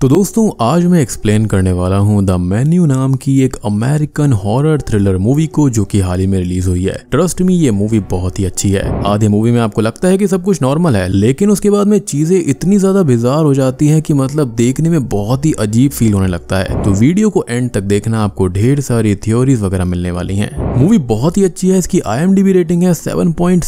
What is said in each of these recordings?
तो दोस्तों आज मैं एक्सप्लेन करने वाला हूं द मेन्यू नाम की एक अमेरिकन हॉरर थ्रिलर मूवी को जो कि हाल ही में रिलीज हुई है ट्रस्ट मी ये मूवी बहुत ही अच्छी है आधे मूवी में आपको लगता है कि सब कुछ नॉर्मल है लेकिन उसके बाद में चीजें इतनी ज्यादा बेजार हो जाती हैं कि मतलब देखने में बहुत ही अजीब फील होने लगता है तो वीडियो को एंड तक देखना आपको ढेर सारी थ्योरीज वगैरह मिलने वाली है मूवी बहुत ही अच्छी है इसकी आई रेटिंग है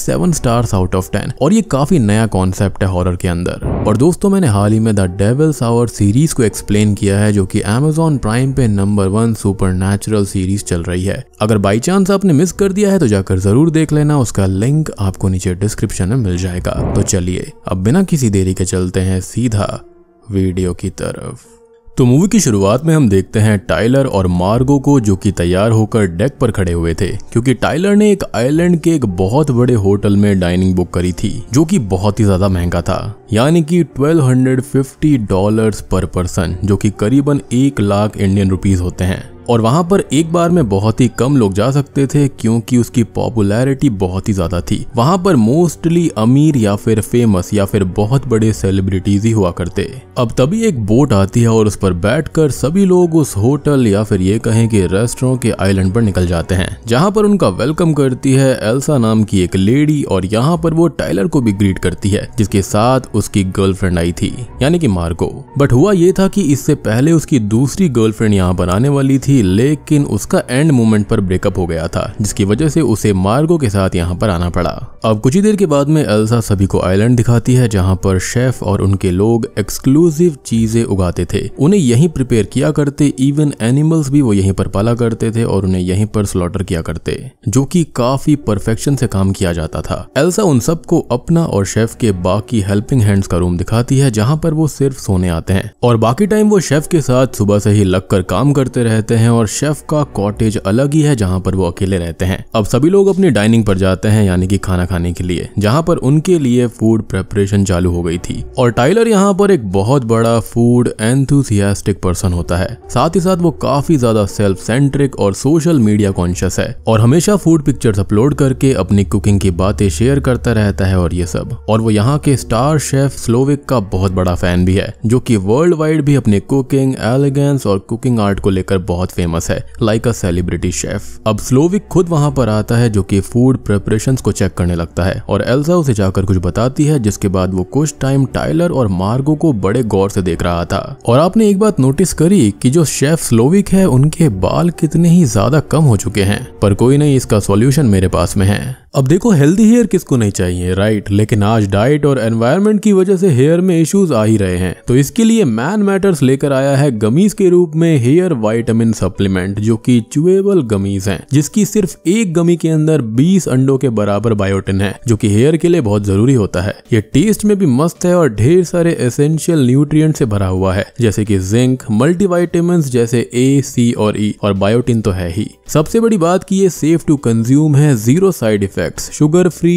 seven stars out of ten और ये काफी नया कॉन्सेप्ट है हॉरर के अंदर और दोस्तों मैंने हाल ही में the devil's hour series series को एक्सप्लेन किया है जो कि Amazon प्राइम पे number one supernatural series चल रही है अगर बाई चांस आपने मिस कर दिया है तो जाकर जरूर देख लेना उसका लिंक आपको नीचे डिस्क्रिप्शन में मिल जाएगा तो चलिए अब बिना किसी देरी के चलते हैं सीधा वीडियो की तरफ तो मूवी की शुरुआत में हम देखते हैं टाइलर और मार्गो को जो कि तैयार होकर डेक पर खड़े हुए थे क्योंकि टाइलर ने एक आइलैंड के एक बहुत बड़े होटल में डाइनिंग बुक करी थी जो कि बहुत ही ज्यादा महंगा था यानी कि 1250 डॉलर्स पर पर्सन जो कि करीबन एक लाख इंडियन रुपीस होते हैं और वहां पर एक बार में बहुत ही कम लोग जा सकते थे क्योंकि उसकी पॉपुलैरिटी बहुत ही ज्यादा थी वहां पर मोस्टली अमीर या फिर फेमस या फिर बहुत बड़े सेलिब्रिटीज ही हुआ करते अब तभी एक बोट आती है और उस पर बैठकर सभी लोग उस होटल या फिर ये कहें कि रेस्टोरों के आइलैंड पर निकल जाते हैं जहां पर उनका वेलकम करती है एल्सा नाम की एक लेडी और यहाँ पर वो टाइलर को भी ग्रीट करती है जिसके साथ उसकी गर्लफ्रेंड आई थी यानी कि मार्को बट हुआ ये था कि इससे पहले उसकी दूसरी गर्लफ्रेंड यहाँ पर आने वाली थी थी लेकिन उसका एंड मोमेंट पर ब्रेकअप हो गया था जिसकी वजह से उसे मार्गो के साथ यहाँ पर आना पड़ा अब कुछ ही देर के बाद में एल्सा सभी को आइलैंड दिखाती है जहाँ पर शेफ और उनके लोग एक्सक्लूसिव चीजें उगाते थे उन्हें यहीं प्रिपेयर किया करते इवन एनिमल्स भी वो यहीं पर पाला करते थे और उन्हें यहीं पर स्लॉटर किया करते जो की काफी परफेक्शन से काम किया जाता था एल्सा उन सबको अपना और शेफ के बाकी हेल्पिंग हैंड्स का रूम दिखाती है जहाँ पर वो सिर्फ सोने आते हैं और बाकी टाइम वो शेफ के साथ सुबह से ही लग कर काम करते रहते हैं हैं और शेफ का कॉटेज अलग ही है जहाँ पर वो अकेले रहते हैं अब सभी लोग अपनी डाइनिंग पर जाते हैं यानी कि खाना खाने के लिए जहाँ पर उनके लिए फूड प्रेपरेशन चालू हो गई थी और टाइलर यहाँ पर एक बहुत बड़ा फूड एंथुसियास्टिक पर्सन होता है साथ ही साथ वो काफी ज्यादा सेल्फ सेंट्रिक और सोशल मीडिया कॉन्शियस है और हमेशा फूड पिक्चर्स अपलोड करके अपनी कुकिंग की बातें शेयर करता रहता है और ये सब और वो यहाँ के स्टार शेफ स्लोविक का बहुत बड़ा फैन भी है जो की वर्ल्ड वाइड भी अपने कुकिंग एलिगेंस और कुकिंग आर्ट को लेकर बहुत फेमस है लाइक अ सेलिब्रिटी शेफ अब स्लोविक खुद वहां पर आता है जो कि फूड प्रेपरेशन को चेक करने लगता है और एल्सा उसे जाकर कुछ बताती है जिसके बाद वो कुछ टाइम टाइलर और मार्गो को बड़े गौर से देख रहा था और आपने एक बात नोटिस करी कि जो शेफ स्लोविक है उनके बाल कितने ही ज्यादा कम हो चुके हैं पर कोई नहीं इसका सॉल्यूशन मेरे पास में है अब देखो हेल्दी हेयर किसको नहीं चाहिए राइट लेकिन आज डाइट और एनवायरमेंट की वजह से हेयर में इश्यूज आ ही रहे हैं तो इसके लिए मैन मैटर्स लेकर आया है गमीज के रूप में हेयर वाइटामिन सप्लीमेंट जो कि चुएबल गमीज हैं जिसकी सिर्फ एक गमी के अंदर 20 अंडों के बराबर बायोटिन है जो कि हेयर के लिए बहुत जरूरी होता है ये टेस्ट में भी मस्त है और ढेर सारे एसेंशियल न्यूट्रिएंट से भरा हुआ है जैसे कि जिंक मल्टीवाइटामस जैसे ए सी और ई e, और बायोटिन तो है ही सबसे बड़ी बात की ये सेफ टू कंज्यूम है zero side effect sugar free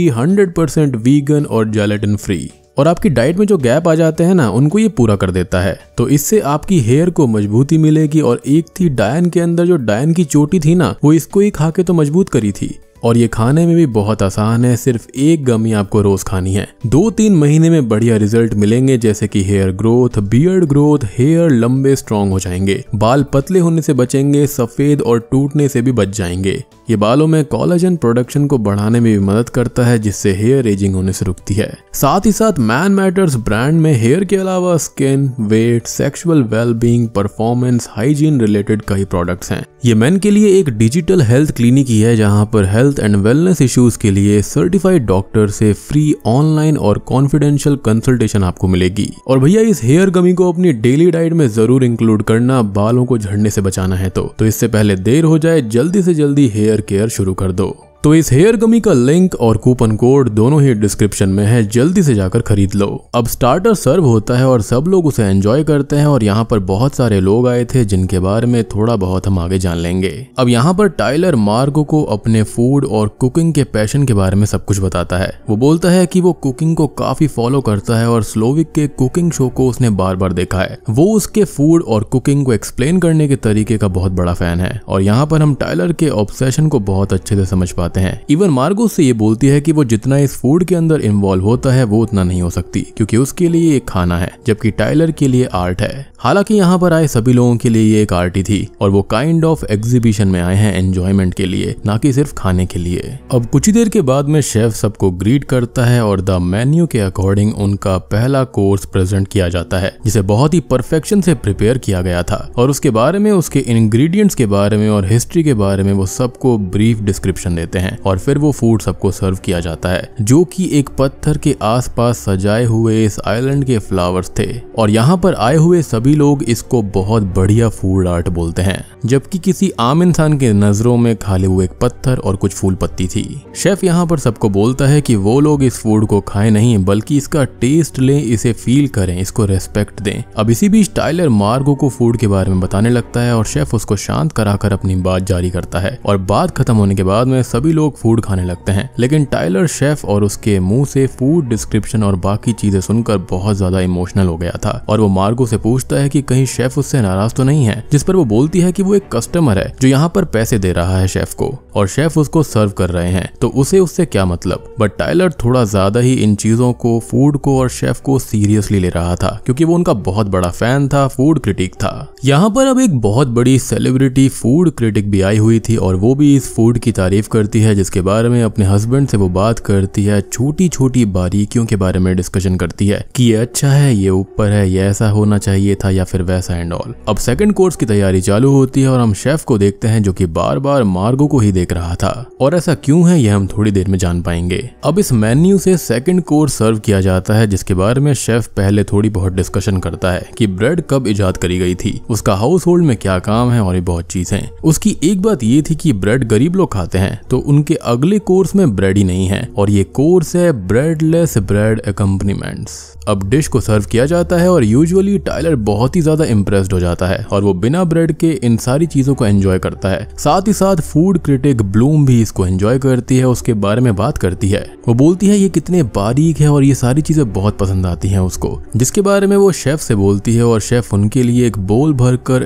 percent vegan और जेलेटिन फ्री और आपकी डाइट में जो गैप आ जाते हैं ना उनको ये पूरा कर देता है तो इससे आपकी हेयर को मजबूती मिलेगी और एक थी डायन के अंदर जो डायन की चोटी थी ना वो इसको ही खा के तो मजबूत करी थी और ये खाने में भी बहुत आसान है सिर्फ एक गमी आपको रोज खानी है दो तीन महीने में बढ़िया रिजल्ट मिलेंगे जैसे कि hair growth beard growth hair लंबे स्ट्रॉन्ग हो जाएंगे बाल पतले होने से बचेंगे सफेद और टूटने से भी बच जाएंगे ये बालों में कॉलेजन प्रोडक्शन को बढ़ाने में भी मदद करता है जिससे हेयर एजिंग होने से रुकती है साथ ही साथ मैन मैटर्स ब्रांड में हेयर के अलावा skin weight sexual wellbeing performance hygiene related कई प्रोडक्ट्स हैं ये मेन के लिए एक डिजिटल हेल्थ क्लिनिक ही है जहाँ पर health health and wellness issues के लिए सर्टिफाइड डॉक्टर से फ्री ऑनलाइन और कॉन्फिडेंशियल कंसल्टेशन आपको मिलेगी और भैया इस हेयर गमी को अपनी डेली डाइट में जरूर इंक्लूड करना बालों को झड़ने से बचाना है तो, तो इससे पहले देर हो जाए जल्दी से जल्दी हेयर केयर शुरू कर दो तो इस हेयर गमी का लिंक और कूपन कोड दोनों ही डिस्क्रिप्शन में है जल्दी से जाकर खरीद लो अब स्टार्टर सर्व होता है और सब लोग उसे एंजॉय करते हैं और यहाँ पर बहुत सारे लोग आए थे जिनके बारे में थोड़ा बहुत हम आगे जान लेंगे अब यहाँ पर टाइलर मार्गो को अपने फूड और कुकिंग के पैशन के बारे में सब कुछ बताता है वो बोलता है की वो कुकिंग को काफी फॉलो करता है और स्लोविक के कुकिंग शो को उसने बार बार देखा है वो उसके फूड और कुकिंग को एक्सप्लेन करने के तरीके का बहुत बड़ा फैन है और यहाँ पर हम टाइलर के ऑब्सेशन को बहुत अच्छे से समझ पाते जाते हैं इवन मार्गो से ये बोलती है कि वो जितना इस फूड के अंदर इन्वॉल्व होता है वो उतना नहीं हो सकती क्योंकि उसके लिए एक खाना है जबकि टाइलर के लिए आर्ट है हालांकि यहाँ पर आए सभी लोगों के लिए ये एक आर्ट ही थी और वो काइंड ऑफ एग्जीबिशन में आए हैं एंजॉयमेंट के लिए ना कि सिर्फ खाने के लिए अब कुछ ही देर के बाद में शेफ सबको ग्रीट करता है और द मेन्यू के अकॉर्डिंग उनका पहला कोर्स प्रेजेंट किया जाता है जिसे बहुत ही परफेक्शन से प्रिपेयर किया गया था और उसके बारे में उसके इंग्रेडिएंट्स के बारे में और हिस्ट्री के बारे में वो सबको ब्रीफ डिस्क्रिप्शन देते हैं हैं और फिर वो फूड सबको सर्व किया जाता है जो कि एक पत्थर के आसपास सजाए हुए इस आइलैंड के फ्लावर्स थे और यहाँ पर आए हुए सभी लोग इसको बहुत बढ़िया फूड आर्ट बोलते हैं जबकि किसी आम इंसान के नजरों में खाली हुए एक पत्थर और कुछ फूल पत्ती थी शेफ यहाँ पर सबको बोलता है कि वो लोग इस फूड को खाए नहीं बल्कि इसका टेस्ट लें इसे फील करें इसको रेस्पेक्ट दें अब इसी बीच टाइलर मार्गो को फूड के बारे में बताने लगता है और शेफ उसको शांत कराकर अपनी बात जारी करता है और बात खत्म होने के बाद में सभी सभी लोग फूड खाने लगते हैं लेकिन टाइलर शेफ और उसके मुंह से फूड डिस्क्रिप्शन और बाकी चीजें सुनकर बहुत ज्यादा इमोशनल हो गया था और वो मार्गो से पूछता है कि कहीं शेफ उससे नाराज तो नहीं है जिस पर वो बोलती है कि वो एक कस्टमर है जो यहाँ पर पैसे दे रहा है शेफ को और शेफ उसको सर्व कर रहे हैं तो उसे उससे क्या मतलब बट टाइलर थोड़ा ज्यादा ही इन चीजों को फूड को और शेफ को सीरियसली ले रहा था क्योंकि वो उनका बहुत बड़ा फैन था फूड क्रिटिक था यहाँ पर अब एक बहुत बड़ी सेलिब्रिटी फूड क्रिटिक भी आई हुई थी और वो भी इस फूड की तारीफ करती होती है जिसके बारे में अपने हस्बैंड से वो बात करती है छोटी छोटी बारीकियों के बारे में डिस्कशन करती है कि ये अच्छा है ये ऊपर है ये ऐसा होना चाहिए था या फिर वैसा एंड ऑल अब सेकंड कोर्स की तैयारी चालू होती है और हम शेफ को देखते हैं जो की बार बार मार्गो को ही देख रहा था और ऐसा क्यूँ है ये हम थोड़ी देर में जान पाएंगे अब इस मेन्यू से सेकंड कोर्स सर्व किया जाता है जिसके बारे में शेफ पहले थोड़ी बहुत डिस्कशन करता है कि ब्रेड कब इजाद करी गई थी उसका हाउस होल्ड में क्या काम है और ये बहुत चीजें उसकी एक बात ये थी कि ब्रेड गरीब लोग खाते हैं तो उनके अगले कोर्स में ब्रेड ही नहीं है और ये कोर्स है ब्रेडलेस ब्रेड अकम्पनीमेंट्स अब डिश को सर्व किया जाता है और यूजुअली टाइलर बहुत ही ज्यादा इम्प्रेस्ड हो जाता है और वो बिना ब्रेड के इन सारी चीजों को एंजॉय करता है साथ ही साथ फूड क्रिटिक ब्लूम भी इसको एंजॉय करती है उसके बारे में बात करती है वो बोलती है ये कितने बारीक है और ये सारी चीजें बहुत पसंद आती हैं उसको जिसके बारे में वो शेफ से बोलती है और शेफ उनके लिए एक बोल भर कर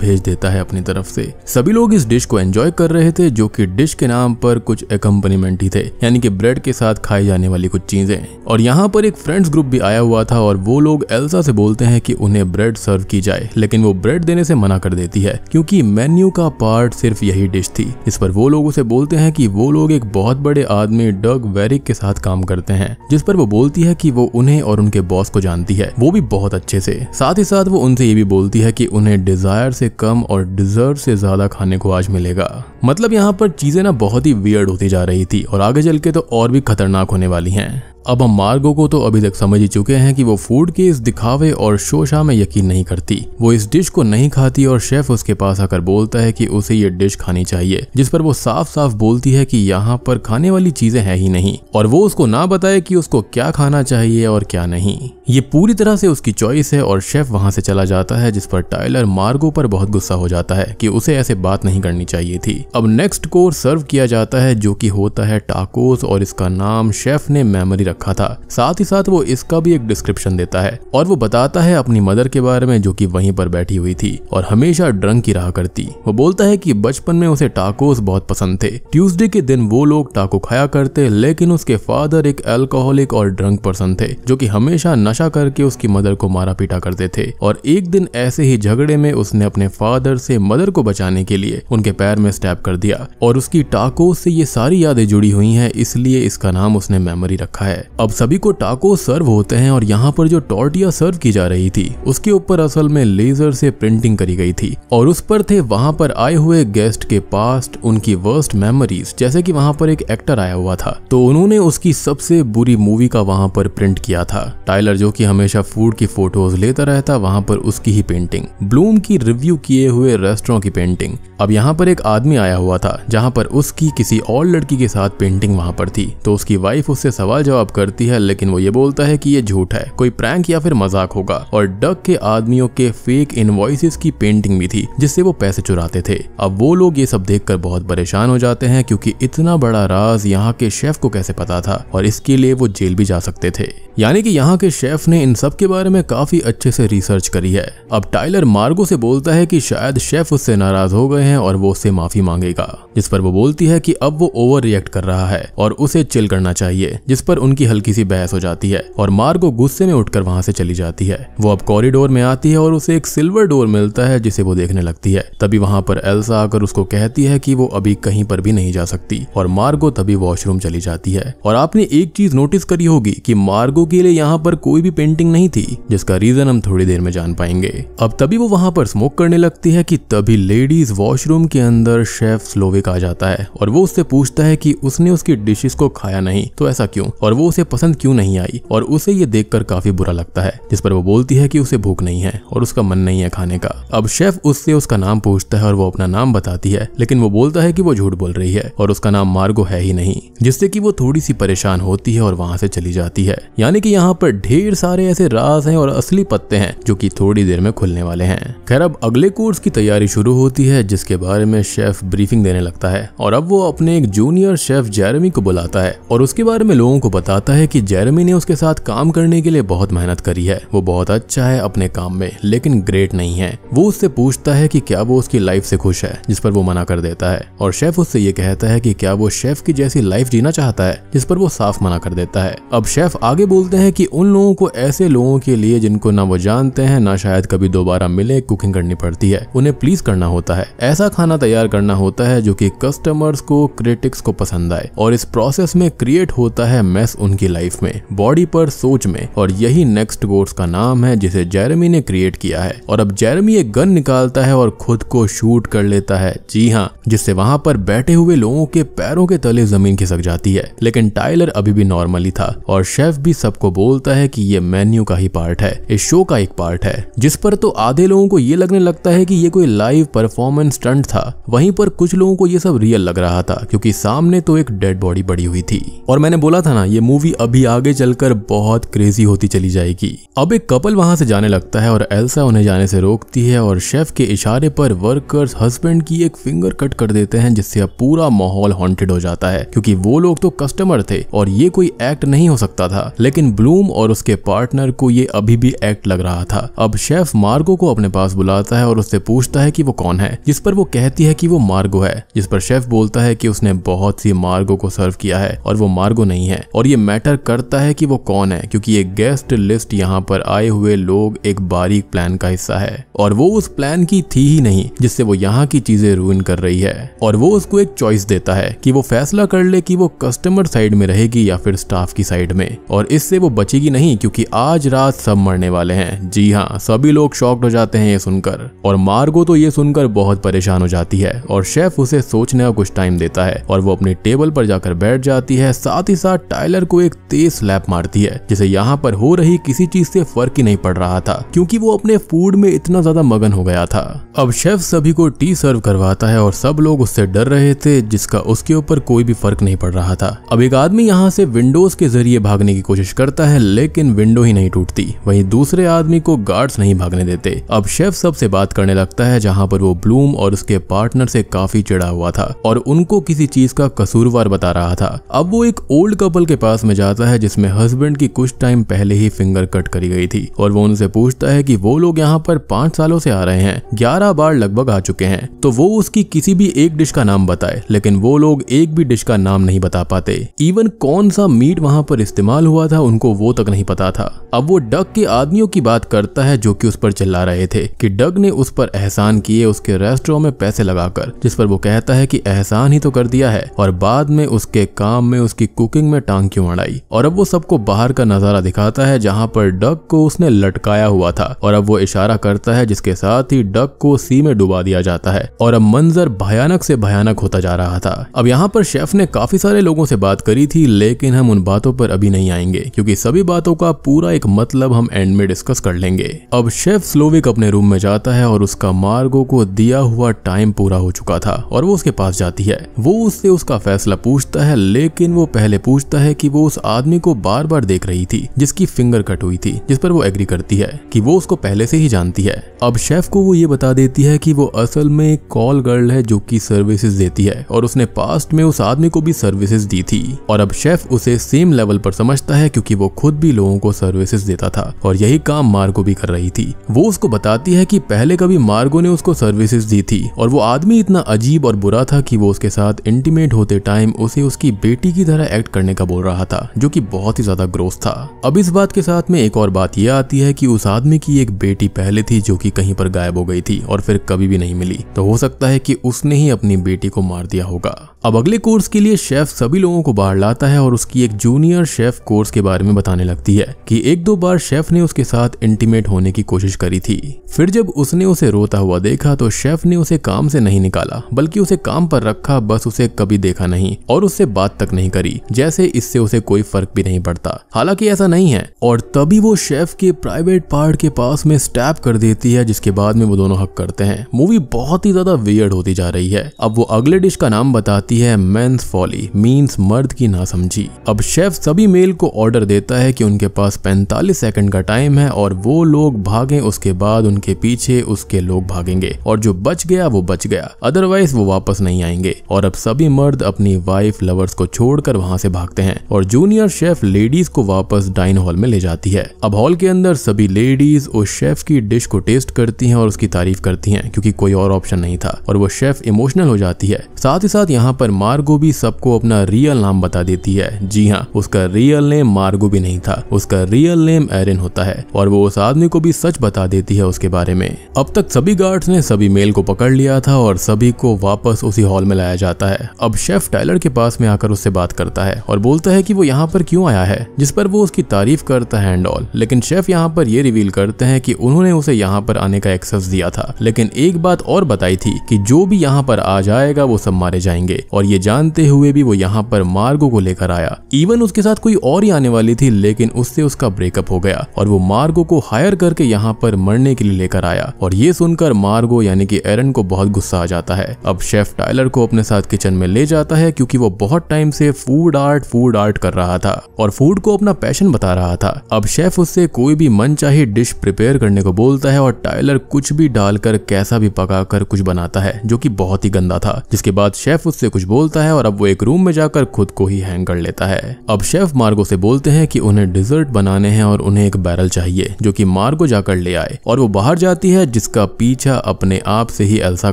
भेज देता है अपनी तरफ से सभी लोग इस डिश को एंजॉय कर रहे थे जो की डिश के नाम नाम पर कुछ अकम्पनीमेंट ही थे यानी कि ब्रेड के साथ खाई जाने वाली कुछ चीजें और यहाँ पर एक फ्रेंड्स ग्रुप भी आया हुआ था और वो लोग एल्सा से बोलते हैं कि उन्हें ब्रेड सर्व की जाए लेकिन वो ब्रेड देने से मना कर देती है क्योंकि मेन्यू का पार्ट सिर्फ यही डिश थी इस पर वो लोग उसे बोलते हैं कि वो लोग एक बहुत बड़े आदमी डग वेरिक के साथ काम करते हैं जिस पर वो बोलती है कि वो उन्हें और उनके बॉस को जानती है वो भी बहुत अच्छे से साथ ही साथ वो उनसे ये भी बोलती है कि उन्हें डिजायर से कम और डिजर्व से ज्यादा खाने को आज मिलेगा मतलब यहाँ पर चीजें ना बहुत ही वियर्ड होती जा रही थी और आगे चल के तो और भी खतरनाक होने वाली हैं अब हम मार्गो को तो अभी तक समझ ही चुके हैं कि वो फूड के इस दिखावे और शोशा में यकीन नहीं करती वो इस डिश को नहीं खाती और शेफ उसके पास आकर बोलता है कि उसे ये डिश खानी चाहिए जिस पर वो साफ साफ बोलती है कि यहाँ पर खाने वाली चीजें हैं ही नहीं और वो उसको ना बताए कि उसको क्या खाना चाहिए और क्या नहीं ये पूरी तरह से उसकी चॉइस है और शेफ वहां से चला जाता है जिस पर टाइलर मार्गो पर बहुत गुस्सा हो जाता है कि उसे ऐसे बात नहीं करनी चाहिए थी अब नेक्स्ट कोर्स सर्व किया जाता है जो कि होता है टाकोस और इसका नाम शेफ ने मेमोरी रख रखा था साथ ही साथ वो इसका भी एक डिस्क्रिप्शन देता है और वो बताता है अपनी मदर के बारे में जो की वहीं पर बैठी हुई थी और हमेशा ड्रंक की रहा करती वो बोलता है की बचपन में उसे टाकोस बहुत पसंद थे ट्यूसडे के दिन वो लोग टाको खाया करते लेकिन उसके फादर एक अल्कोहलिक और ड्रंक पर्सन थे जो की हमेशा नशा करके उसकी मदर को मारा पीटा करते थे और एक दिन ऐसे ही झगड़े में उसने अपने फादर से मदर को बचाने के लिए उनके पैर में स्टैप कर दिया और उसकी टाको से ये सारी यादें जुड़ी हुई हैं इसलिए इसका नाम उसने मेमोरी रखा है अब सभी को टाको सर्व होते हैं और यहाँ पर जो टॉर्टिया सर्व की जा रही थी उसके ऊपर असल में लेजर से प्रिंटिंग करी गई थी और उस पर थे वहां पर आए हुए गेस्ट के पास्ट उनकी वर्स्ट मेमोरीज जैसे कि वहां पर एक एक्टर आया हुआ था तो उन्होंने उसकी सबसे बुरी मूवी का वहां पर प्रिंट किया था टाइलर जो कि हमेशा फूड की फोटोज लेता रहता वहां पर उसकी ही पेंटिंग ब्लूम की रिव्यू किए हुए रेस्टोरों की पेंटिंग अब यहाँ पर एक आदमी आया हुआ था जहाँ पर उसकी किसी और लड़की के साथ पेंटिंग वहां पर थी तो उसकी वाइफ उससे सवाल जवाब करती है लेकिन वो ये बोलता है कि ये झूठ है कोई प्रैंक या फिर मजाक होगा और डक के आदमियों के फेक इनवॉइसिस की पेंटिंग भी थी जिससे वो पैसे चुराते थे अब वो लोग ये सब देख बहुत परेशान हो जाते हैं क्योंकि इतना बड़ा राज यहाँ के शेफ को कैसे पता था और इसके लिए वो जेल भी जा सकते थे यानी कि यहाँ के शेफ ने इन सब के बारे में काफी अच्छे से रिसर्च करी है अब टाइलर मार्गो से बोलता है कि शायद शेफ उससे नाराज हो गए हैं और वो उससे माफी मांगेगा जिस पर वो बोलती है कि अब वो ओवर रिएक्ट कर रहा है और उसे चिल करना चाहिए जिस पर उनके उनकी हल्की सी बहस हो जाती है और मार्गो गुस्से में उठकर वहां से चली जाती है वो अब कॉरिडोर में आती है और उसे एक सिल्वर डोर मिलता है जिसे वो देखने लगती है तभी वहां पर एल्सा आकर उसको कहती है कि वो अभी कहीं पर भी नहीं जा सकती और मार्गो तभी वॉशरूम चली जाती है और आपने एक चीज नोटिस करी होगी कि मार्गो के लिए यहाँ पर कोई भी पेंटिंग नहीं थी जिसका रीजन हम थोड़ी देर में जान पाएंगे अब तभी वो वहां पर स्मोक करने लगती है कि तभी लेडीज वॉशरूम के अंदर शेफ स्लोविक आ जाता है और वो उससे पूछता है कि उसने उसकी डिशेस को खाया नहीं तो ऐसा क्यों और वो उसे पसंद क्यों नहीं आई और उसे ये देखकर काफी बुरा लगता है जिस पर वो बोलती है कि उसे भूख नहीं है और उसका मन नहीं है खाने का अब शेफ उससे उसका नाम पूछता है और वो अपना नाम बताती है लेकिन वो बोलता है कि वो झूठ बोल रही है और उसका नाम मार्गो है ही नहीं जिससे कि वो थोड़ी सी परेशान होती है और वहां से चली जाती है यानी कि यहाँ पर ढेर सारे ऐसे राज हैं और असली पत्ते हैं जो कि थोड़ी देर में खुलने वाले हैं खैर अब अगले कोर्स की तैयारी शुरू होती है जिसके बारे में शेफ ब्रीफिंग देने लगता है और अब वो अपने एक जूनियर शेफ जेरेमी को बुलाता है और उसके बारे में लोगों को बता बताता है कि जेरेमी ने उसके साथ काम करने के लिए बहुत मेहनत करी है वो बहुत अच्छा है अपने काम में लेकिन ग्रेट नहीं है वो उससे पूछता है कि क्या वो उसकी लाइफ से खुश है जिस पर वो मना कर देता है और शेफ उससे ये कहता है कि क्या वो शेफ की जैसी लाइफ जीना चाहता है जिस पर वो साफ मना कर देता है अब शेफ आगे बोलते हैं कि उन लोगों को ऐसे लोगों के लिए जिनको ना वो जानते हैं ना शायद कभी दोबारा मिले कुकिंग करनी पड़ती है उन्हें प्लीज करना होता है ऐसा खाना तैयार करना होता है जो की कस्टमर्स को क्रिटिक्स को पसंद आए और इस प्रोसेस में क्रिएट होता है मैस उनकी लाइफ में बॉडी पर सोच में और यही नेक्स्ट गोर्स का नाम है जिसे जेरेमी ने क्रिएट किया है और अब जेरेमी एक गन निकालता है और खुद को शूट कर लेता है जी हाँ जिससे वहां पर बैठे हुए लोगों के पैरों के तले जमीन खिसक जाती है लेकिन टाइलर अभी भी नॉर्मली था और शेफ भी सबको बोलता है कि ये मेन्यू का ही पार्ट है इस शो का एक पार्ट है जिस पर तो आधे लोगों को ये लगने लगता है कि ये कोई लाइव परफॉर्मेंस स्टंट था वहीं पर कुछ लोगों को ये सब रियल लग रहा था क्योंकि सामने तो एक डेड बॉडी बड़ी हुई थी और मैंने बोला था ना ये मूवी मूवी अभी आगे चलकर बहुत क्रेजी होती चली जाएगी अब एक कपल वहां से जाने लगता है और एल्सा उन्हें जाने से रोकती है और शेफ के इशारे पर वर्कर्स हस्बैंड की एक फिंगर कट कर देते हैं जिससे अब पूरा माहौल हॉन्टेड हो जाता है क्योंकि वो लोग तो कस्टमर थे और ये कोई एक्ट नहीं हो सकता था लेकिन ब्लूम और उसके पार्टनर को ये अभी भी एक्ट लग रहा था अब शेफ मार्गो को अपने पास बुलाता है और उससे पूछता है कि वो कौन है जिस पर वो कहती है कि वो मार्गो है जिस पर शेफ बोलता है कि उसने बहुत सी मार्गो को सर्व किया है और वो मार्गो नहीं है और ये मैटर करता है कि वो कौन है क्योंकि ये गेस्ट लिस्ट यहाँ पर आए हुए लोग एक बारीक प्लान का हिस्सा है और वो उस प्लान की थी ही नहीं जिससे वो यहाँ की चीजें रूइन कर रही है और वो उसको एक चॉइस देता है कि वो फैसला कर ले कि वो कस्टमर साइड में रहेगी या फिर स्टाफ की साइड में और इससे वो बचेगी नहीं क्योंकि आज रात सब मरने वाले हैं जी हाँ सभी लोग शॉक्ड हो जाते हैं ये सुनकर और मार्गो तो ये सुनकर बहुत परेशान हो जाती है और शेफ उसे सोचने का कुछ टाइम देता है और वो अपने टेबल पर जाकर बैठ जाती है साथ ही साथ टाइलर को को एक तेज स्लैप मारती है जिसे यहाँ पर हो रही किसी चीज से फर्क ही नहीं पड़ रहा था क्योंकि वो अपने फूड में इतना ज्यादा मगन हो गया था अब शेफ सभी को टी सर्व करवाता है और सब लोग उससे डर रहे थे जिसका उसके ऊपर कोई भी फर्क नहीं पड़ रहा था अब एक आदमी यहाँ से विंडोज के जरिए भागने की कोशिश करता है लेकिन विंडो ही नहीं टूटती वही दूसरे आदमी को गार्ड्स नहीं भागने देते अब शेफ सबसे बात करने लगता है जहाँ पर वो ब्लूम और उसके पार्टनर से काफी चिड़ा हुआ था और उनको किसी चीज का कसूरवार बता रहा था अब वो एक ओल्ड कपल के पास में जाता है जिसमें हस्बैंड की कुछ टाइम पहले ही फिंगर कट करी गई थी और वो उनसे पूछता है कि वो लोग यहाँ पर पांच सालों से आ रहे हैं ग्यारह बार लगभग आ चुके हैं तो वो उसकी किसी भी एक डिश का नाम बताए लेकिन वो लोग एक भी डिश का नाम नहीं बता पाते इवन कौन सा मीट वहाँ पर इस्तेमाल हुआ था उनको वो तक नहीं पता था अब वो डग के आदमियों की बात करता है जो की उस पर चिल्ला रहे थे की डग ने उस पर एहसान किए उसके रेस्टोरों में पैसे लगाकर जिस पर वो कहता है की एहसान ही तो कर दिया है और बाद में उसके काम में उसकी कुकिंग में टांग क्यों बाढ़ आई और अब वो सबको बाहर का नजारा दिखाता है जहाँ पर डक को उसने लटकाया हुआ था और अब वो इशारा करता है जिसके साथ ही डक को सी में डुबा दिया जाता है और अब मंजर भयानक से भयानक होता जा रहा था अब यहाँ पर शेफ ने काफी सारे लोगों से बात करी थी लेकिन हम उन बातों पर अभी नहीं आएंगे क्योंकि सभी बातों का पूरा एक मतलब हम एंड में डिस्कस कर लेंगे अब शेफ स्लोविक अपने रूम में जाता है और उसका मार्गो को दिया हुआ टाइम पूरा हो चुका था और वो उसके पास जाती है वो उससे उसका फैसला पूछता है लेकिन वो पहले पूछता है कि वो उस आदमी को बार बार देख रही थी जिसकी फिंगर कट हुई थी जिस पर वो एग्री करती है कि वो उसको पहले से ही जानती है अब शेफ को वो ये बता देती है कि वो असल में कॉल गर्ल है जो की सर्विसेज देती है और उसने पास्ट में उस आदमी को भी सर्विसेज दी थी और अब शेफ उसे सेम लेवल पर समझता है क्योंकि वो खुद भी लोगों को सर्विसेज देता था और यही काम मार्गो भी कर रही थी वो उसको बताती है कि पहले कभी मार्गो ने उसको सर्विसेज दी थी और वो आदमी इतना अजीब और बुरा था कि वो उसके साथ इंटीमेट होते टाइम उसे उसकी बेटी की तरह एक्ट करने का बोल रहा था जो कि बहुत ही ज्यादा ग्रोथ था अब इस बात के साथ में एक और बात यह आती है कि उस आदमी की एक बेटी पहले थी जो कि कहीं पर गायब हो गई थी और फिर कभी भी नहीं मिली तो हो सकता है कि उसने ही अपनी बेटी को मार दिया होगा अब अगले कोर्स के लिए शेफ सभी लोगों को बाहर लाता है और उसकी एक जूनियर शेफ कोर्स के बारे में बताने लगती है कि एक दो बार शेफ ने उसके साथ इंटीमेट होने की कोशिश करी थी फिर जब उसने उसे रोता हुआ देखा तो शेफ ने उसे काम से नहीं निकाला बल्कि उसे काम पर रखा बस उसे कभी देखा नहीं और उससे बात तक नहीं करी जैसे इससे उसे कोई फर्क भी नहीं पड़ता हालांकि ऐसा नहीं है और तभी वो शेफ के प्राइवेट पार्ट के पास में स्टैप कर देती है जिसके बाद में वो दोनों हक करते हैं मूवी बहुत ही ज्यादा वियर्ड होती जा रही है अब वो अगले डिश का नाम बताती होती है मैं फॉली मीन्स मर्द की नासमझी अब शेफ सभी मेल को ऑर्डर देता है कि उनके पास 45 सेकंड का टाइम है और वो लोग भागें उसके बाद उनके पीछे उसके लोग भागेंगे और जो बच गया वो बच गया अदरवाइज वो वापस नहीं आएंगे और अब सभी मर्द अपनी वाइफ लवर्स को छोड़कर वहां से भागते हैं और जूनियर शेफ लेडीज को वापस डाइन हॉल में ले जाती है अब हॉल के अंदर सभी लेडीज उस शेफ की डिश को टेस्ट करती हैं और उसकी तारीफ करती हैं क्योंकि कोई और ऑप्शन नहीं था और वो शेफ इमोशनल हो जाती है साथ ही साथ यहाँ पर मार्गो भी सबको अपना रियल नाम बता देती है जी हाँ उसका रियल नेम मार्गो भी नहीं था उसका रियल नेम एरिन होता है और वो उस आदमी को भी सच बता देती है उसके बारे में अब तक सभी गार्ड्स ने सभी मेल को पकड़ लिया था और सभी को वापस उसी हॉल में लाया जाता है अब शेफ टाइलर के पास में आकर उससे बात करता है और बोलता है कि वो यहाँ पर क्यों आया है जिस पर वो उसकी तारीफ करता है एंड ऑल लेकिन शेफ यहाँ पर ये रिवील करते हैं कि उन्होंने उसे यहाँ पर आने का एक्सेस दिया था लेकिन एक बात और बताई थी कि जो भी यहाँ पर आ जाएगा वो सब मारे जाएंगे और ये जानते हुए भी वो यहाँ पर मार्गो को लेकर आया इवन उसके साथ कोई और ही आने वाली थी लेकिन उससे उसका ब्रेकअप हो गया और वो मार्गो को हायर करके यहाँ पर मरने के लिए लेकर आया और ये सुनकर मार्गो यानी कि एरन को बहुत गुस्सा आ जाता है अब शेफ टाइलर को अपने साथ किचन में ले जाता है क्योंकि वो बहुत टाइम से फूड आर्ट फूड आर्ट कर रहा था और फूड को अपना पैशन बता रहा था अब शेफ उससे कोई भी मन चाहे डिश प्रिपेयर करने को बोलता है और टाइलर कुछ भी डालकर कैसा भी पकाकर कुछ बनाता है जो कि बहुत ही गंदा था जिसके बाद शेफ उससे कुछ बोलता है और अब वो एक रूम में जाकर खुद को ही हैंग कर लेता है अब शेफ मार्गो से बोलते हैं कि उन्हें डिजर्ट बनाने हैं और उन्हें एक बैरल चाहिए जो कि मार्गो जाकर ले आए और वो बाहर जाती है जिसका पीछा अपने आप से ही एल्सा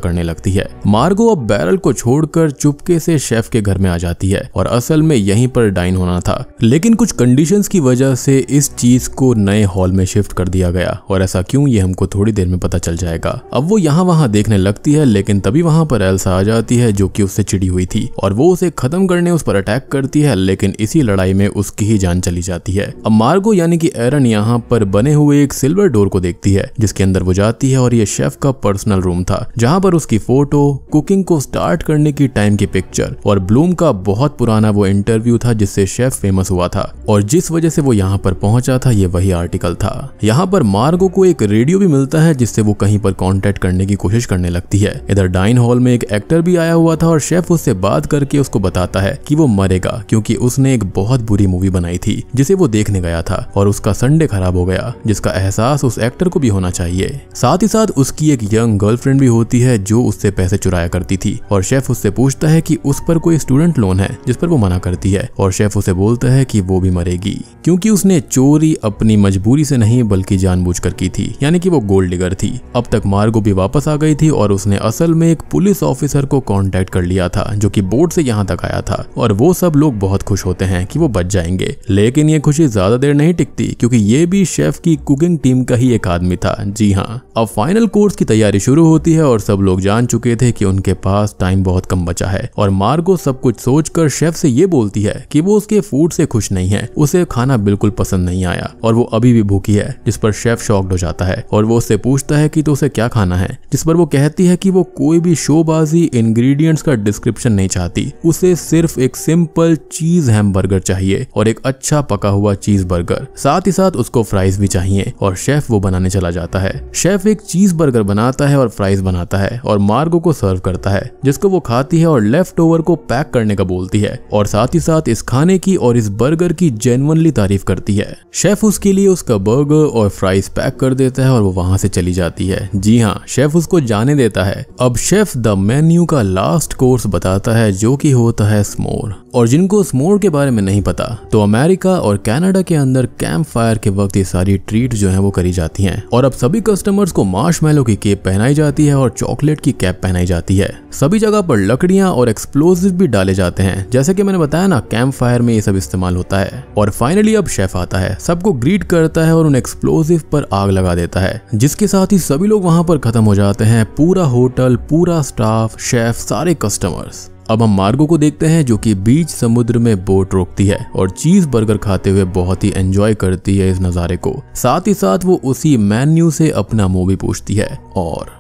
करने लगती है मार्गो अब बैरल को छोड़कर चुपके से शेफ के घर में आ जाती है और असल में यहीं पर डाइन होना था लेकिन कुछ कंडीशन की वजह से इस चीज को नए हॉल में शिफ्ट कर दिया गया और ऐसा क्यों ये हमको थोड़ी देर में पता चल जाएगा अब वो यहाँ वहाँ देखने लगती है लेकिन तभी वहाँ पर एल्सा आ जाती है जो की उससे चिड़ी हुई थी और वो उसे खत्म करने उस पर अटैक करती है लेकिन इसी लड़ाई में उसकी ही जान चली जाती है अब मार्गो यानी कि एरन यहाँ पर बने हुए एक सिल्वर डोर को देखती है जिसके अंदर वो जाती है और ये शेफ का पर्सनल रूम था जहाँ पर उसकी फोटो कुकिंग को स्टार्ट करने की टाइम की पिक्चर और ब्लूम का बहुत पुराना वो इंटरव्यू था जिससे शेफ फेमस हुआ था और जिस वजह से वो यहाँ पर पहुंचा था ये वही आर्टिकल था यहाँ पर मार्गो को एक रेडियो भी मिलता है जिससे वो कहीं पर कॉन्टेक्ट करने की कोशिश करने लगती है इधर डाइन हॉल में एक एक्टर भी आया हुआ था और शेफ उस उससे बात करके उसको बताता है कि वो मरेगा क्योंकि उसने एक बहुत बुरी मूवी बनाई थी जिसे वो देखने गया था और उसका संडे खराब हो गया जिसका एहसास उस एक्टर को भी होना चाहिए साथ ही साथ उसकी एक यंग गर्लफ्रेंड भी होती है जो उससे पैसे चुराया करती थी और शेफ उससे पूछता है की उस पर कोई स्टूडेंट लोन है जिस पर वो मना करती है और शेफ उसे बोलता है की वो भी मरेगी क्योंकि उसने चोरी अपनी मजबूरी से नहीं बल्कि जानबूझकर की थी यानी कि वो गोल्ड डिगर थी अब तक मार्गो भी वापस आ गई थी और उसने असल में एक पुलिस ऑफिसर को कांटेक्ट कर लिया था जो कि बोर्ड से यहाँ तक आया था और वो सब लोग बहुत खुश होते हैं कि वो बच जाएंगे लेकिन ये खुशी ज्यादा देर नहीं टिकती क्योंकि ये भी शेफ की कुकिंग टीम का ही एक आदमी था जी हाँ अब फाइनल कोर्स की तैयारी शुरू होती है और सब लोग जान चुके थे कि उनके पास टाइम बहुत कम बचा है और मार्गो सब कुछ सोचकर शेफ से ये बोलती है कि वो उसके फूड से खुश नहीं है उसे खाना बिल्कुल पसंद नहीं आया और वो अभी भी भूखी है जिस पर शेफ शॉक्ड हो जाता है और वो उससे पूछता है कि तो उसे क्या खाना है जिस पर वो कहती है कि वो कोई भी शोबाजी इंग्रेडिएंट्स का डिस्क्रिप्शन ऑप्शन नहीं चाहती उसे सिर्फ एक सिंपल चीज हैमबर्गर चाहिए और एक अच्छा पका हुआ चीज बर्गर साथ ही साथ उसको फ्राइज भी चाहिए और शेफ वो बनाने चला जाता है शेफ एक चीज बर्गर बनाता है और फ्राइज बनाता है और मार्गो को सर्व करता है जिसको वो खाती है और लेफ्ट ओवर को पैक करने का बोलती है और साथ ही साथ इस खाने की और इस बर्गर की जेनवनली तारीफ करती है शेफ उसके लिए उसका बर्गर और फ्राइज पैक कर देता है और वो वहां से चली जाती है जी हाँ शेफ उसको जाने देता है अब शेफ द मेन्यू का लास्ट कोर्स बता आता है जो कि होता है स्मोर और जिनको उस मोड़ के बारे में नहीं पता तो अमेरिका और कनाडा के अंदर कैंप फायर के वक्त ये सारी ट्रीट जो है वो करी जाती हैं और अब सभी कस्टमर्स को मार्शमैलो की केप पहनाई जाती है और चॉकलेट की कैप पहनाई जाती है सभी जगह पर लकड़ियां और एक्सप्लोजिव भी डाले जाते हैं जैसे कि मैंने बताया ना कैंप फायर में ये सब इस्तेमाल होता है और फाइनली अब शेफ आता है सबको ग्रीट करता है और उन एक्सप्लोजिव पर आग लगा देता है जिसके साथ ही सभी लोग वहां पर खत्म हो जाते हैं पूरा होटल पूरा स्टाफ शेफ सारे कस्टमर्स अब हम मार्गो को देखते हैं जो कि बीच समुद्र में बोट रोकती है और चीज बर्गर खाते हुए बहुत ही एंजॉय करती है इस नज़ारे को साथ ही साथ वो उसी मेन्यू से अपना मूवी पूछती है और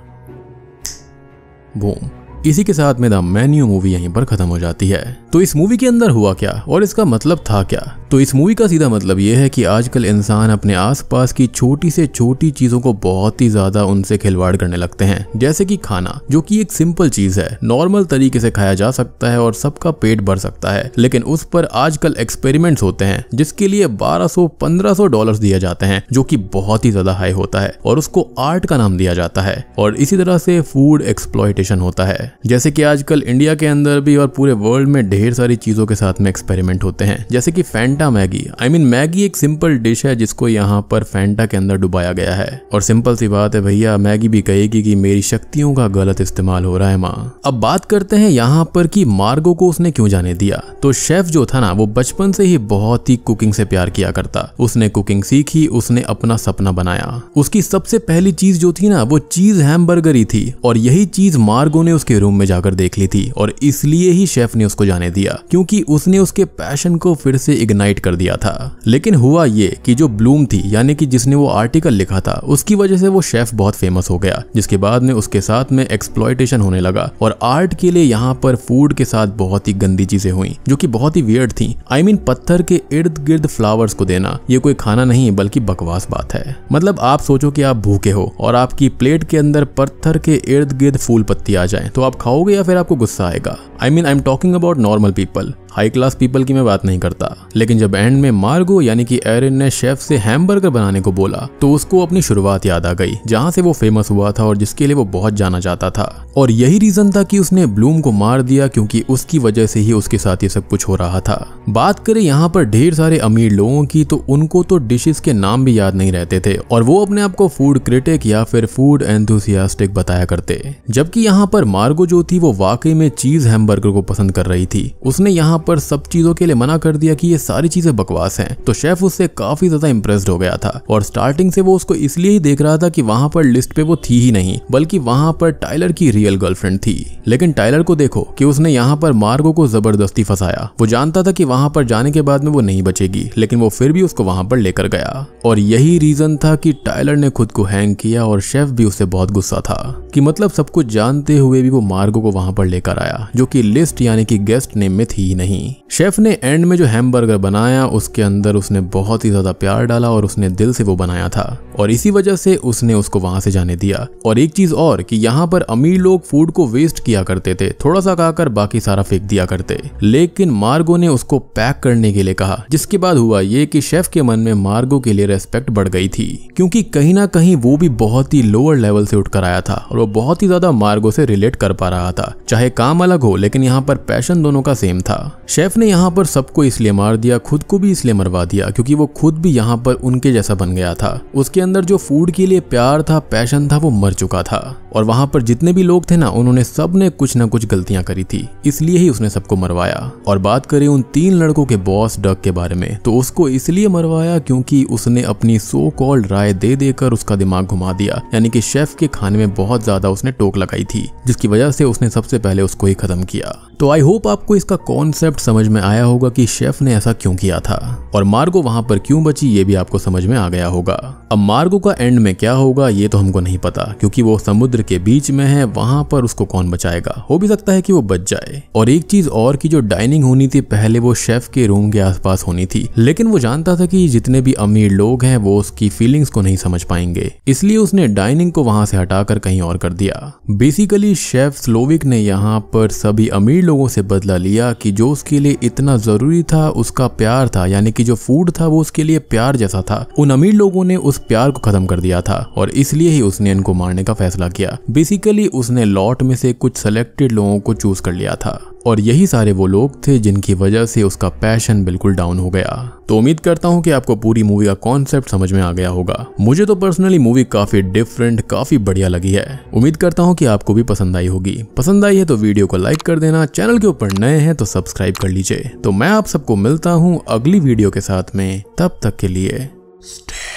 बूम इसी के साथ मेरा मेन्यू मूवी यहीं पर खत्म हो जाती है तो इस मूवी के अंदर हुआ क्या और इसका मतलब था क्या तो इस मूवी का सीधा मतलब यह है कि आजकल इंसान अपने आसपास की छोटी से छोटी चीजों को बहुत ही ज्यादा उनसे खिलवाड़ करने लगते हैं जैसे कि खाना जो कि एक सिंपल चीज है नॉर्मल तरीके से खाया जा सकता है और सबका पेट भर सकता है लेकिन उस पर आजकल एक्सपेरिमेंट होते हैं जिसके लिए पंद्रह सौ डॉलर दिए जाते हैं जो की बहुत ही ज्यादा हाई होता है और उसको आर्ट का नाम दिया जाता है और इसी तरह से फूड एक्सप्लॉयटेशन होता है जैसे की आजकल इंडिया के अंदर भी और पूरे वर्ल्ड में ढेर ढेर सारी चीज़ों के साथ में एक्सपेरिमेंट होते हैं जैसे कि Fanta Maggi I mean Maggi एक सिंपल डिश है जिसको यहाँ पर फैंटा के अंदर डुबाया गया है और सिंपल सी बात है भैया मैगी भी कहेगी कि मेरी शक्तियों का गलत इस्तेमाल हो रहा है माँ अब बात करते हैं यहाँ पर कि मार्गो को उसने क्यों जाने दिया तो शेफ जो था ना वो बचपन से ही बहुत ही कुकिंग से प्यार किया करता उसने कुकिंग सीखी उसने अपना सपना बनाया उसकी सबसे पहली चीज जो थी ना वो चीज हैमबर्गर ही थी और यही चीज मार्गो ने उसके रूम में जाकर देख ली थी और इसलिए ही शेफ ने उसको जाने दिया क्योंकि उसने उसके पैशन को फिर से इग्नाइट कर दिया था लेकिन हुआ ये कि जो ब्लूम थी यानी कि जिसने वो आर्टिकल लिखा था उसकी वजह से वो शेफ बहुत फेमस हो गया जिसके बाद में उसके साथ में एक्सप्लॉयटेशन होने लगा और आर्ट के लिए यहाँ पर फूड के साथ बहुत ही गंदी चीजें हुई जो की बहुत ही वियर्ड थी आई I मीन mean, पत्थर के इर्द गिर्द फ्लावर्स को देना ये कोई खाना नहीं बल्कि बकवास बात है मतलब आप सोचो कि आप भूखे हो और आपकी प्लेट के अंदर पत्थर के इर्द गिर्द फूल पत्ती आ जाए तो आप खाओगे या फिर आपको गुस्सा आएगा I mean I am talking about normal normal people. High class people की मैं बात नहीं करता लेकिन जब एंड में मार्गो यानी कि एरिन ने शेफ से हैमबर्गर बनाने को बोला तो उसको अपनी शुरुआत याद आ गई जहाँ से वो फेमस हुआ था और जिसके लिए वो बहुत जाना जाता था और यही रीजन था कि उसने ब्लूम को मार दिया क्योंकि उसकी वजह से ही उसके साथ ये सब कुछ हो रहा था बात करें यहाँ पर ढेर सारे अमीर लोगों की तो उनको तो डिशेस के नाम भी याद नहीं रहते थे और वो अपने आप को फूड क्रिटिक या फिर फूड एंथुसियास्टिक बताया करते जबकि यहाँ पर मार्गो जो थी वो वाकई में चीज हैमबर्गर को पसंद कर रही थी उसने यहाँ पर सब चीजों के लिए मना कर दिया कि ये सारी चीजें बकवास हैं तो शेफ उससे काफी ज्यादा इम्प्रेस्ड हो गया था और स्टार्टिंग से वो उसको इसलिए ही देख रहा था कि वहां पर लिस्ट पे वो थी ही नहीं बल्कि वहां पर टाइलर की रियल गर्लफ्रेंड थी लेकिन टाइलर को देखो कि उसने यहाँ पर मार्गो को जबरदस्ती फंसाया वो जानता था कि वहां पर जाने के बाद में वो नहीं बचेगी लेकिन वो फिर भी उसको वहां पर लेकर गया और यही रीजन था कि टाइलर ने खुद को हैंग किया और शेफ भी उससे बहुत गुस्सा था कि मतलब सब कुछ जानते हुए भी वो मार्गो को वहां पर लेकर आया जो कि लिस्ट यानी कि गेस्ट नेम में थी ही नहीं नहीं शेफ ने एंड में जो हैमबर्गर बनाया उसके अंदर उसने बहुत ही ज्यादा प्यार डाला और उसने दिल से वो बनाया था और इसी वजह से उसने उसको वहां से जाने दिया और एक चीज और कि यहाँ पर अमीर लोग फूड को वेस्ट किया करते थे थोड़ा सा खाकर बाकी सारा फेंक दिया करते लेकिन मार्गो ने उसको पैक करने के लिए कहा जिसके बाद हुआ ये कि शेफ के मन में मार्गो के लिए रेस्पेक्ट बढ़ गई थी क्योंकि कहीं ना कहीं वो भी बहुत ही लोअर लेवल से उठकर आया था और वो बहुत ही ज्यादा मार्गो से रिलेट कर पा रहा था चाहे काम अलग हो लेकिन यहाँ पर पैशन दोनों का सेम था शेफ ने यहाँ पर सबको इसलिए मार दिया खुद को भी इसलिए मरवा दिया क्योंकि वो खुद भी यहाँ पर उनके जैसा बन गया था उसके अंदर जो फूड के लिए प्यार था पैशन था वो मर चुका था और वहां पर जितने भी लोग थे ना उन्होंने सब ने कुछ ना कुछ गलतियां करी थी इसलिए ही उसने सबको मरवाया और बात करें उन तीन लड़कों के बॉस डग के बारे में तो उसको इसलिए मरवाया क्योंकि उसने अपनी सो कॉल्ड राय दे देकर उसका दिमाग घुमा दिया यानी कि शेफ के खाने में बहुत ज्यादा उसने टोक लगाई थी जिसकी वजह से उसने सबसे पहले उसको ही खत्म किया तो आई होप आपको इसका कॉन्सेप्ट कॉन्सेप्ट समझ में आया होगा कि शेफ ने ऐसा क्यों किया था और मार्गो वहां पर क्यों बची ये भी आपको समझ में आ गया होगा अब मार्गो का एंड में क्या होगा ये तो हमको नहीं पता क्योंकि वो समुद्र के बीच में है वहां पर उसको कौन बचाएगा हो भी सकता है कि वो बच जाए और एक चीज और की जो डाइनिंग होनी थी पहले वो शेफ के रूम के आसपास होनी थी लेकिन वो जानता था कि जितने भी अमीर लोग हैं वो उसकी फीलिंग्स को नहीं समझ पाएंगे इसलिए उसने डाइनिंग को वहां से हटाकर कहीं और कर दिया बेसिकली शेफ स्लोविक ने यहाँ पर सभी अमीर लोगों से बदला लिया कि जो उस उसके लिए इतना जरूरी था उसका प्यार था यानी कि जो फूड था वो उसके लिए प्यार जैसा था उन अमीर लोगों ने उस प्यार को खत्म कर दिया था और इसलिए ही उसने इनको मारने का फैसला किया बेसिकली उसने लॉट में से कुछ सेलेक्टेड लोगों को चूज कर लिया था और यही सारे वो लोग थे जिनकी वजह से उसका पैशन बिल्कुल डाउन हो गया तो उम्मीद करता हूँ कि आपको पूरी मूवी का कॉन्सेप्ट समझ में आ गया होगा मुझे तो पर्सनली मूवी काफी डिफरेंट काफी बढ़िया लगी है उम्मीद करता हूँ कि आपको भी पसंद आई होगी पसंद आई है तो वीडियो को लाइक कर देना चैनल के ऊपर नए हैं तो सब्सक्राइब कर लीजिए तो मैं आप सबको मिलता हूँ अगली वीडियो के साथ में तब तक के लिए Stay.